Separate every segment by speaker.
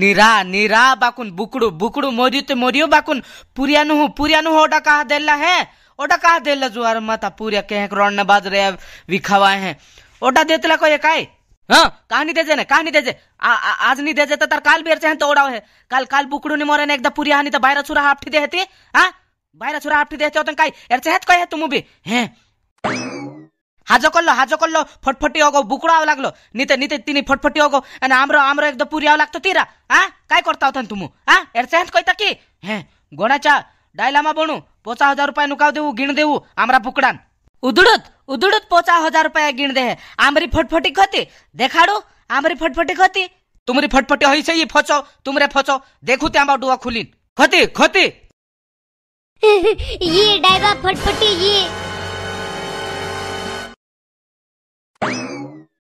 Speaker 1: निरा निरा बाकुन बुकड़ू बुकड़ू मोरियो ते मोरियो बाकुन पुरिया हूँ पुरिया हो ओडा कहा देला है ओडा कहा देला जुआर माता पुरिया के रोड ने बाज रहे विखावा है ओडा देतला को एकाए हाँ कहानी देजे ने कहानी देजे आ, आज नहीं देजे तो तार काल बेर चाहे तो ओडा है काल काल बुकड़ू ने मोरे ने एकदम पुरिया हानी तो बाहर छुरा हाफ्टी देहती हाँ बाहर छुरा हाफ्टी देहते हो तो काई यार चाहे तो कहे तुम भी हैं হাজো করলো হাজো করলো ফটফটি होगो बुकडाव लागलो निते निते तिनी फटफटी होगो आणि आमरो आमरो एकदा पुरियाव लागतो तिरा हा काय करता होता तुम्ही हा एरसेहंत कोयता की हे गोणाच्या डायलामा बनू पोचा हजार रुपये नुकाव देऊ गिण देऊ आमरा बुकडान उदुडत उदुडत पोचा हजार रुपये गिण दे आमरी फटफटी खती देखाडू आमरी फटफटी खती तुमरी फटफटी होईसे ही फचो तुमरे फचो देखू ते आंबा डुआ खुलीन खती खती
Speaker 2: ये डायबा फटफटी ये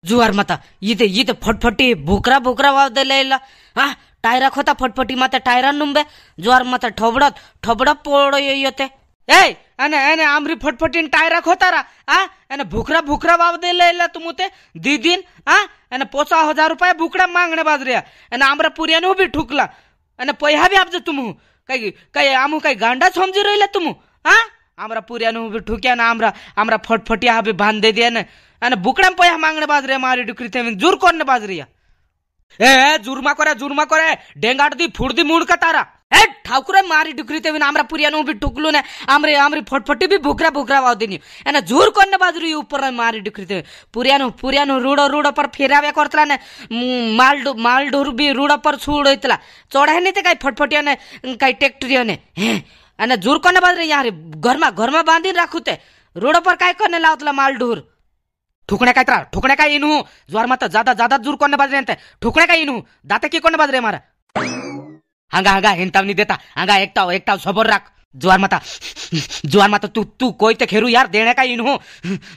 Speaker 1: जुआर मत इथे इथे फटफटी भोकरा भोकरा वावदे लयला हा टायरा खोता फटफटी माता टायरा नुंबे जुवार माता ठोबडत ठोबडत पोळ येते ए अने अने आमरी फटफटीन टायरा खोता रा हाँ अने भुकरा भुकरा दे लयला तुम ते दीदीन हा अने पोचा हजार रुपये भुकडा मागणे बाजऱ्या अने आमरा पुऱ्याने उभी ठुकला अने पैहा बी आपजो तुम कई कई आमू कई गांडा समझी रही तुम हाँ आमरा पुऱ्यानु ठुक्या ना आमरा आमरा फटफटिया हबे बांध दे दिया ना अन बुकड़म पया मांगने बाज रे मारे डुकरी थे जुर कौन बाज रिया ए जुर्मा करे जुर्मा करे डेंगाट दी फुड़ दी मुड़ का तारा ए ठाकुर मारी डुकरी थे आमरा पुरियानु भी ठुकलू ने आमरे आमरी फटफटी भी भुकरा भुकरा वाव देनी एना जोर कोन ने बाजरी ऊपर मारी डुकरी थे पुरियानु पुरियानु रूड़ो रूड़ो पर फेरावे करतला ने माल डो, माल डोर भी रूड़ो पर छूड़ होइतला चढ़े नहीं थे काई અને જુર કોને બાંધી યાર घर में બાંધીને રાખું તે રોડ પર काय करने लावतला मालढूर ठुकणे काय त्रा ठुकणे काय इनू ज्वारमात जादा जादा जूर कोण बाजरे अंते ठुकणे का इनू दाते की कोण रे मारा हंगा हंगा हिंतावनी देता हंगा एकटाव एकटाव सोबर राख जुआर माता जुआर माता तू तू कोई तो खेरू यार देने का इन हो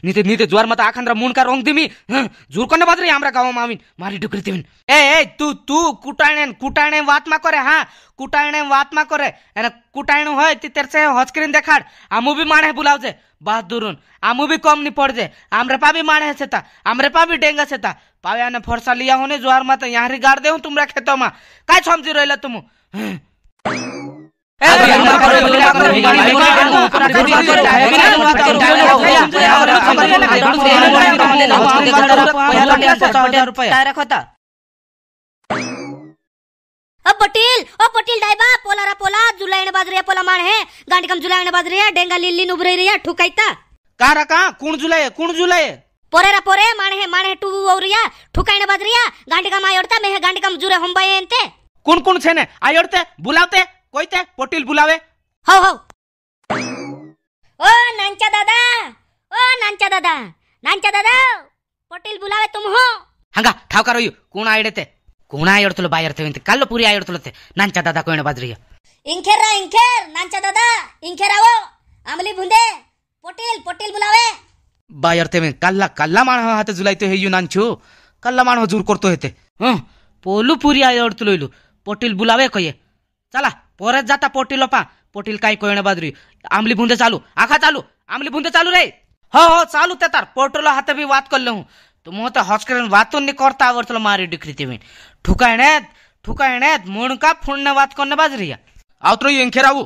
Speaker 1: नीते नीते जुआर माता आखंद्र मुंड का रोंग दिमी जूर कोने बादरे हमरा गाव माविन मारी डुकरी दिमिन ए ए तू तू कुटाणे कुटाणे वात मा करे हां कुटाणे वात मा करे एने कुटाणू होय ती तेरसे हॉस्क्रीन देखाड आमू भी माने बुलाव जे बात दूरून आमू भी कम नहीं पड़ जे हमरे पा भी माने सेता हमरे पा भी डेंगा सेता पावे ने फरसा लिया होने जुआर माता यहां रे गाड़ देहू तुमरा खेतो मा काय समझी रहला तुम पटेल ओ पटेल
Speaker 2: डाइबा पोला रा पोला जुलाइन बाज रिया पोला मान है गांडी कम जुलाइन बाज रिया डेंगा लिल्ली नुबरे रिया ठुकाइता
Speaker 1: का रा का कुण जुलाए कुण जुलाए
Speaker 2: पोरे रा पोरे मान है मान है टू औरिया ठुकाइन बाज रिया गांडी कम आयोड़ता मैं गांडी कम जुरे हम बाये एंते
Speaker 1: कुण कुण छेने आयोड़ते बुलाते કોઈતે પોટીલ બોલાવે હવ હવ
Speaker 2: ઓ નાંચા દાદા ઓ નાંચા દાદા નાંચા દાદા પોટીલ બોલાવે તુમ હો
Speaker 1: ಹಂಗ ಠಾವ್ಕಾರಯ್ಯು ಕೂಣ ಇಡತೆ ಕೂಣ ಇಡ್ತಲು ಬಾಯಿ ಇರ್ತೇವೆ ಅಂತ ಕಲ್ಲು ಪೂರಿ ಆಗಿ ಇಡ್ತಲತ್ತೆ ನಾನ್ ಚದಾದ ಕೋಣ ಬಾದ್ರಿಯ
Speaker 2: ಇಂಖೇರ ಇಂಖೇರ್ ನಾನ್ ಚದಾದ ಇಂಖೇರಾವೋ ಆಮಲಿ ಬುಂದೆ ಪೊಟೇಲ್ ಪೊಟೇಲ್ ಬುಲಾವೆ
Speaker 1: ಬಾಯಿ ಇರ್ತೇವೆ ಕಲ್ಲ ಕಲ್ಲ ಮಾಡ ಹಾತೆ ಜುಲಾಯ್ತು ಹೆಯ್ಯು ನಾನ್ ಚು ಕಲ್ಲ ಮಾಡ ಜೂರ್ ಕೊಡ್ತು ಹೇತೆ ಹ್ಞೂ ಪೋಲು ಪೂರಿ ಆಗಿ ಇಡ್ತಲು ಇಲು ಪೊಟೇಲ್ ಬುಲಾವೆ ಕೊಯ್ಯೆ ಚಲ पोरत जाता पोटील पा पोटील काही कोयण बाजरी आंबली बुंद चालू आखा चालू आमली बुंद चालू रे हो हो चालू तेतार पोटलो हात बी वात करलो हूं तुम तो हॉस्करण वातून नी करता आवडतलो मारी डिक्री तेवीन ठुका येण्यात ठुका येण्यात मुणका फुडणं वात करणं बाजरी या आवत्रो येंखे राहू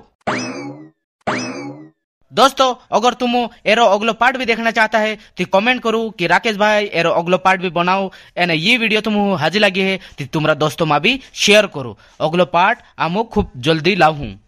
Speaker 1: दोस्तों अगर तुम एरो अगलो पार्ट भी देखना चाहता है तो कमेंट करो कि राकेश भाई एरो अगलो पार्ट भी बनाओ एने ये वीडियो तुम हाजी लगी है तो तुम्हारा दोस्तों में भी शेयर करो अगलो पार्ट आमो खूब जल्दी लाऊँ